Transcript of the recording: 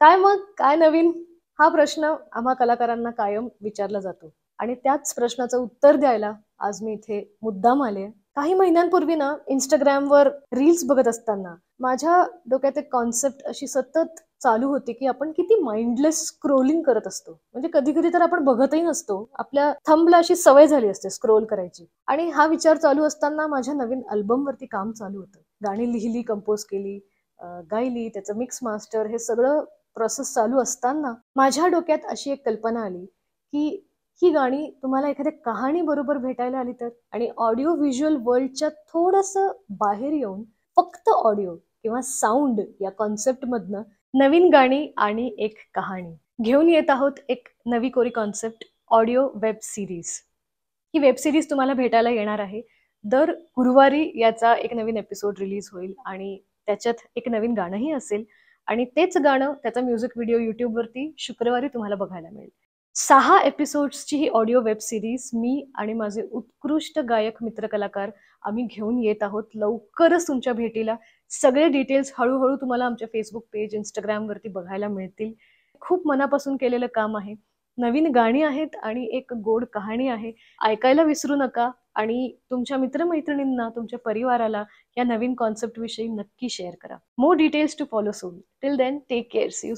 काय मग काय नवीन हा प्रश्न आम्हा कलाकारांना कायम विचारला जातो आणि त्याच प्रश्नाचं उत्तर द्यायला आज मी इथे मुद्दाम आले काही महिन्यांपूर्वी ना इंस्टाग्रामवर रील्स बघत असताना माझ्या डोक्यात एक कॉन्सेप्ट अशी सतत चालू होती की आपण किती माइंडलेस स्क्रोलिंग करत असतो म्हणजे कधी कधी तर आपण बघतही नसतो आपल्या थंबला अशी सवय झाली असते स्क्रोल करायची आणि हा विचार चालू असताना माझ्या नवीन अल्बमवरती काम चालू होतं गाणी लिहिली कंपोज केली गायली त्याचं मिक्स मास्टर हे सगळं प्रोसेस चालू असताना माझ्या डोक्यात अशी एक कल्पना आली की ही गाणी तुम्हाला एखाद्या कहाणी बरोबर भेटायला आली तर आणि ऑडिओ व्हिज्युअल वर्ल्डच्या थोडस बाहेर येऊन फक्त ऑडिओ किंवा साऊंड या कॉन्सेप्ट मधनं नवीन गाणी आणि एक कहाणी घेऊन येत आहोत एक नवी कोरी कॉन्सेप्ट ऑडिओ वेब सिरीज ही वेब सिरीज तुम्हाला भेटायला येणार आहे दर गुरुवारी याचा एक नवीन एपिसोड रिलीज होईल आणि त्याच्यात एक नवीन गाणंही असेल आणि तेच गाणं त्याचा म्युझिक व्हिडिओ युट्यूबवरती शुक्रवारी तुम्हाला बघायला मिळेल सहा एपिसोड्सची ही ऑडिओ वेब सिरीज मी आणि माझे उत्कृष्ट गायक मित्र कलाकार आम्ही घेऊन येत आहोत लवकरच तुमच्या भेटीला सगळे डिटेल्स हळूहळू तुम्हाला आमच्या फेसबुक पेज इंस्टाग्रामवरती बघायला मिळतील खूप मनापासून केलेलं काम आहे नवीन गाणी आहेत आणि एक गोड कहाणी आहे ऐकायला विसरू नका आणि तुमच्या मित्रमैत्रिणींना तुमच्या परिवाराला या नवीन कॉन्सेप्टविषयी नक्की शेअर करा more details to follow soon till then take care C